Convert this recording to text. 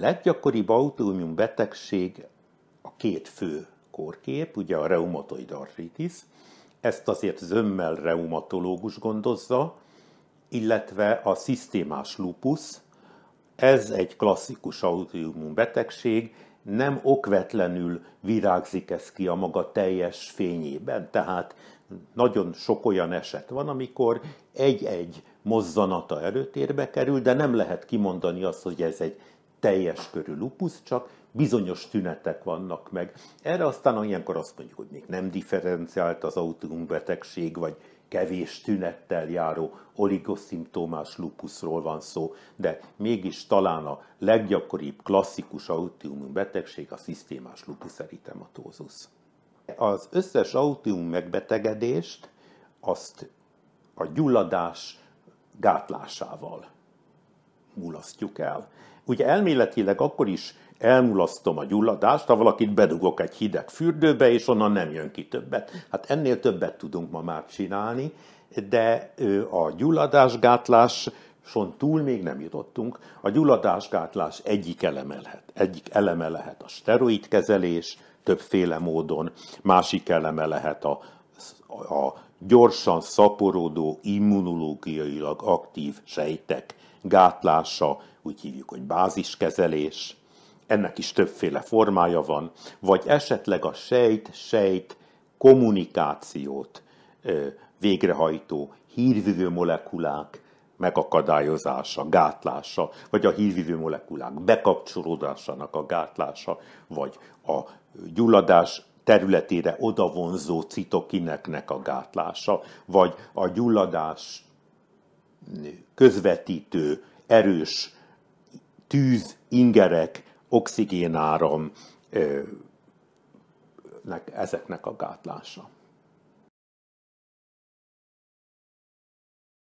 leggyakoribb autoimmun betegség a két fő kórkép, ugye a reumatoid artritis, ezt azért zömmel reumatológus gondozza, illetve a szisztémás lupus, ez egy klasszikus autoimmun betegség, nem okvetlenül virágzik ez ki a maga teljes fényében, tehát nagyon sok olyan eset van, amikor egy-egy mozzanata előtérbe kerül, de nem lehet kimondani azt, hogy ez egy teljes körű lupus, csak bizonyos tünetek vannak meg. Erre aztán ilyenkor azt mondjuk, hogy még nem differenciált az autoimmunbetegség, vagy kevés tünettel járó oligoszimptomás lupuszról van szó, de mégis talán a leggyakoribb klasszikus autoimmunbetegség a szisztémás lupus eritematózus. Az összes autoimmun megbetegedést azt a gyulladás gátlásával mulasztjuk el. Ugye elméletileg akkor is elmulasztom a gyulladást, ha valakit bedugok egy hideg fürdőbe, és onnan nem jön ki többet. Hát ennél többet tudunk ma már csinálni, de a gyulladásgátlás son túl még nem jutottunk. A gyulladásgátlás egyik eleme lehet, egyik eleme lehet a steroidkezelés többféle módon, másik eleme lehet a, a gyorsan szaporodó, immunológiailag aktív sejtek gátlása, úgy hívjuk, hogy báziskezelés, ennek is többféle formája van, vagy esetleg a sejt-sejt kommunikációt végrehajtó hírvívő molekulák megakadályozása, gátlása, vagy a hírvívő molekulák bekapcsolódásának a gátlása, vagy a gyulladás területére odavonzó citokineknek a gátlása, vagy a gyulladás közvetítő erős tűz, ingerek, oxigénáram ezeknek a gátlása.